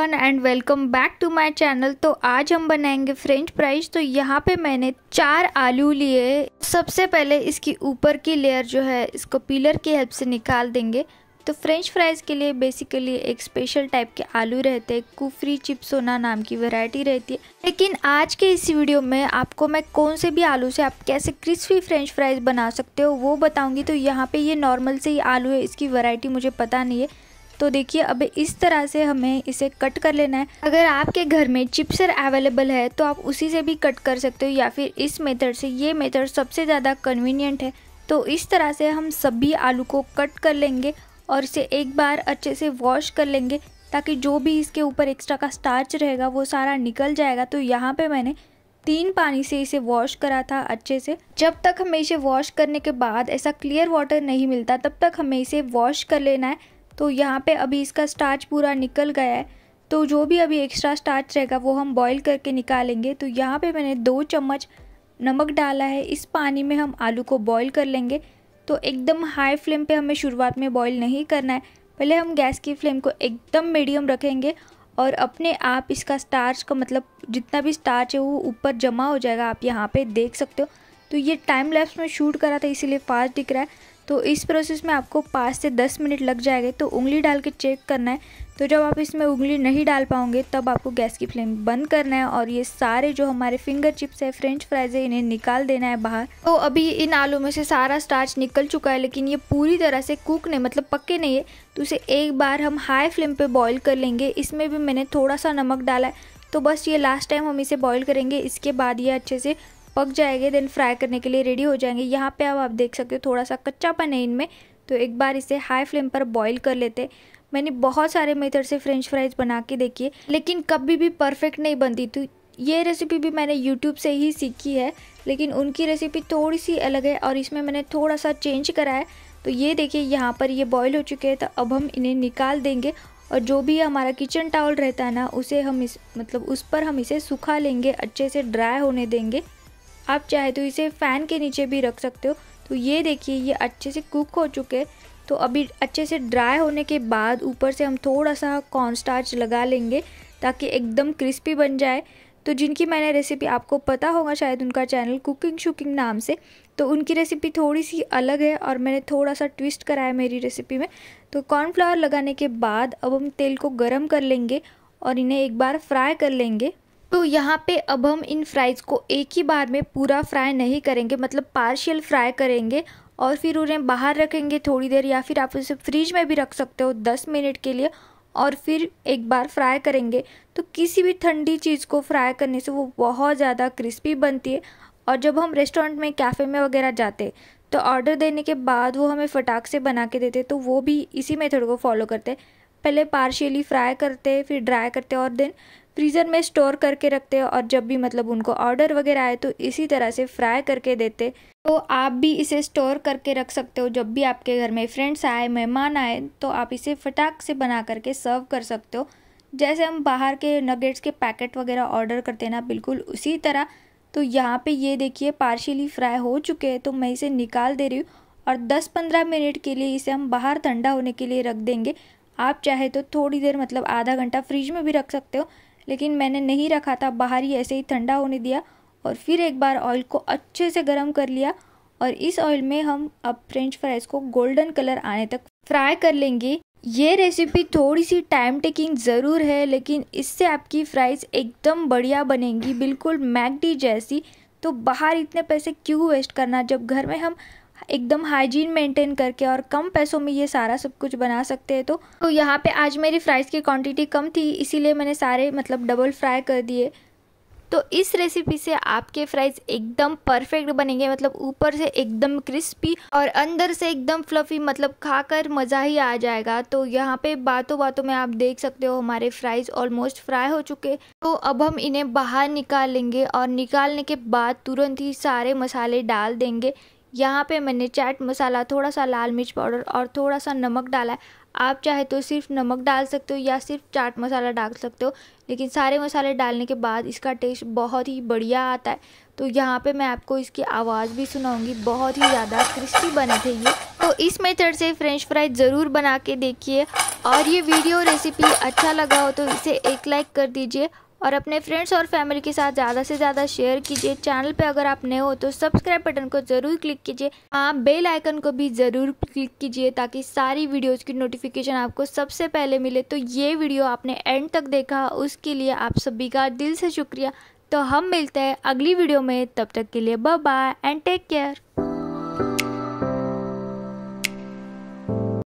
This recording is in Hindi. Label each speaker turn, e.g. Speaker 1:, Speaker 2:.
Speaker 1: everyone and welcome back to my channel तो आज हम बनाएंगे फ्रेंच फ्राइज तो यहाँ पे मैंने चार आलू लिए सबसे पहले इसकी ऊपर की लेयर जो है इसको पीलर की हेल्प से निकाल देंगे तो फ्रेंच फ्राइज़ के लिए बेसिकली एक स्पेशल टाइप के आलू रहते हैं कुफरी चिप्सोना नाम की वैरायटी रहती है लेकिन आज के इस वीडियो में आपको मैं कौन से भी आलू से आप कैसे क्रिस्पी फ्रेंच फ्राइज़ बना सकते हो वो बताऊंगी तो यहाँ पे ये नॉर्मल से ही आलू है इसकी वैरायटी मुझे पता नहीं है तो देखिए अब इस तरह से हमें इसे कट कर लेना है अगर आपके घर में चिप्सर अवेलेबल है तो आप उसी से भी कट कर सकते हो या फिर इस मेथड से ये मेथड सबसे ज़्यादा कन्वीनियंट है तो इस तरह से हम सभी आलू को कट कर लेंगे और इसे एक बार अच्छे से वॉश कर लेंगे ताकि जो भी इसके ऊपर एक्स्ट्रा का स्टार्च रहेगा वो सारा निकल जाएगा तो यहाँ पे मैंने तीन पानी से इसे वॉश करा था अच्छे से जब तक हमें इसे वॉश करने के बाद ऐसा क्लियर वाटर नहीं मिलता तब तक हमें इसे वॉश कर लेना है तो यहाँ पे अभी इसका स्टार्च पूरा निकल गया है तो जो भी अभी एक्स्ट्रा स्टार्च रहेगा वो हम बॉईल करके निकालेंगे तो यहाँ पे मैंने दो चम्मच नमक डाला है इस पानी में हम आलू को बॉईल कर लेंगे तो एकदम हाई फ्लेम पे हमें शुरुआत में बॉईल नहीं करना है पहले हम गैस की फ्लेम को एकदम मीडियम रखेंगे और अपने आप इसका स्टार्च का मतलब जितना भी स्टार्च है वो ऊपर जमा हो जाएगा आप यहाँ पर देख सकते हो तो ये टाइम लैप्स में शूट करा था इसीलिए फास्ट दिख रहा है तो इस प्रोसेस में आपको पाँच से दस मिनट लग जाएगा तो उंगली डाल के चेक करना है तो जब आप इसमें उंगली नहीं डाल पाओगे तब आपको गैस की फ्लेम बंद करना है और ये सारे जो हमारे फिंगर चिप्स है फ्रेंच फ्राइज है इन्हें निकाल देना है बाहर तो अभी इन आलू में से सारा स्टार्च निकल चुका है लेकिन ये पूरी तरह से कुक नहीं मतलब पक्के नहीं है तो उसे एक बार हम हाई फ्लेम पर बॉयल कर लेंगे इसमें भी मैंने थोड़ा सा नमक डाला है तो बस ये लास्ट टाइम हम इसे बॉयल करेंगे इसके बाद ये अच्छे से पक जाएंगे देन फ्राई करने के लिए रेडी हो जाएंगे यहाँ पे अब आप देख सकते हो थोड़ा सा कच्चापन है इनमें तो एक बार इसे हाई फ्लेम पर बॉईल कर लेते मैंने बहुत सारे मेथड से फ्रेंच फ्राइज बना के देखी लेकिन कभी भी परफेक्ट नहीं बनती तो ये रेसिपी भी मैंने यूट्यूब से ही सीखी है लेकिन उनकी रेसिपी थोड़ी सी अलग है और इसमें मैंने थोड़ा सा चेंज करा है तो ये देखिए यहाँ पर ये बॉयल हो चुके हैं तो अब हम इन्हें निकाल देंगे और जो भी हमारा किचन टावल रहता है ना उसे हम इस मतलब उस पर हम इसे सुखा लेंगे अच्छे से ड्राई होने देंगे आप चाहे तो इसे फ़ैन के नीचे भी रख सकते हो तो ये देखिए ये अच्छे से कुक हो चुके तो अभी अच्छे से ड्राई होने के बाद ऊपर से हम थोड़ा सा कॉर्नस्टार्च लगा लेंगे ताकि एकदम क्रिस्पी बन जाए तो जिनकी मैंने रेसिपी आपको पता होगा शायद उनका चैनल कुकिंग शुकिंग नाम से तो उनकी रेसिपी थोड़ी सी अलग है और मैंने थोड़ा सा ट्विस्ट कराया मेरी रेसिपी में तो कॉर्नफ्लावर लगाने के बाद अब हम तेल को गर्म कर लेंगे और इन्हें एक बार फ्राई कर लेंगे तो यहाँ पे अब हम इन फ्राइज़ को एक ही बार में पूरा फ्राई नहीं करेंगे मतलब पार्शियल फ्राई करेंगे और फिर उन्हें बाहर रखेंगे थोड़ी देर या फिर आप उसे फ्रिज में भी रख सकते हो दस मिनट के लिए और फिर एक बार फ्राई करेंगे तो किसी भी ठंडी चीज़ को फ्राई करने से वो बहुत ज़्यादा क्रिस्पी बनती है और जब हम रेस्टोरेंट में कैफ़े में वगैरह जाते तो ऑर्डर देने के बाद वो हमें फटाक से बना के देते तो वो भी इसी मेथड को फॉलो करते हैं पहले पार्शियली फ्राई करते फिर ड्राई करते और देन फ्रीज़र में स्टोर करके रखते हैं और जब भी मतलब उनको ऑर्डर वगैरह आए तो इसी तरह से फ्राई करके देते तो आप भी इसे स्टोर करके रख सकते हो जब भी आपके घर में फ्रेंड्स आए मेहमान आए तो आप इसे फटाक से बना करके सर्व कर सकते हो जैसे हम बाहर के नगेट्स के पैकेट वगैरह ऑर्डर करते हैं ना बिल्कुल उसी तरह तो यहाँ पे ये देखिए पार्शियली फ्राई हो चुके हैं तो मैं इसे निकाल दे रही हूँ और 10-15 मिनट के लिए इसे हम बाहर ठंडा होने के लिए रख देंगे आप चाहे तो थोड़ी देर मतलब आधा घंटा फ्रिज में भी रख सकते हो लेकिन मैंने नहीं रखा था बाहर ही ऐसे ही ठंडा होने दिया और फिर एक बार ऑयल को अच्छे से गर्म कर लिया और इस ऑयल में हम अब फ्रेंच फ्राइज़ को गोल्डन कलर आने तक फ्राई कर लेंगे ये रेसिपी थोड़ी सी टाइम टेकिंग ज़रूर है लेकिन इससे आपकी फ्राइज़ एकदम बढ़िया बनेंगी बिल्कुल मैगडी जैसी तो बाहर इतने पैसे क्यों वेस्ट करना जब घर में हम एकदम हाइजीन मेंटेन करके और कम पैसों में ये सारा सब कुछ बना सकते हैं तो तो यहाँ पे आज मेरी फ्राइज़ की क्वांटिटी कम थी इसीलिए मैंने सारे मतलब डबल फ्राई कर दिए तो इस रेसिपी से आपके फ्राइज एकदम परफेक्ट बनेंगे मतलब ऊपर से एकदम क्रिस्पी और अंदर से एकदम फ्लफी मतलब खाकर मज़ा ही आ जाएगा तो यहाँ पे बातों बातों में आप देख सकते हो हमारे फ्राइज ऑलमोस्ट फ्राई हो चुके तो अब हम इन्हें बाहर निकाल लेंगे और निकालने के बाद तुरंत ही सारे मसाले डाल देंगे यहाँ पे मैंने चाट मसाला थोड़ा सा लाल मिर्च पाउडर और थोड़ा सा नमक डाला है आप चाहे तो सिर्फ नमक डाल सकते हो या सिर्फ चाट मसाला डाल सकते हो लेकिन सारे मसाले डालने के बाद इसका टेस्ट बहुत ही बढ़िया आता है तो यहाँ पे मैं आपको इसकी आवाज़ भी सुनाऊंगी बहुत ही ज़्यादा क्रिस्पी बने थे ये तो इस मेथड से फ्रेंच फ्राई ज़रूर बना के देखिए और ये वीडियो रेसिपी अच्छा लगा हो तो इसे एक लाइक कर दीजिए और अपने फ्रेंड्स और फैमिली के साथ ज़्यादा से ज़्यादा शेयर कीजिए चैनल पे अगर आप नए हो तो सब्सक्राइब बटन को ज़रूर क्लिक कीजिए आप बेल आइकन को भी ज़रूर क्लिक कीजिए ताकि सारी वीडियोज़ की नोटिफिकेशन आपको सबसे पहले मिले तो ये वीडियो आपने एंड तक देखा उसके लिए आप सभी का दिल से शुक्रिया तो हम मिलते हैं अगली वीडियो में तब तक के लिए bye bye and take care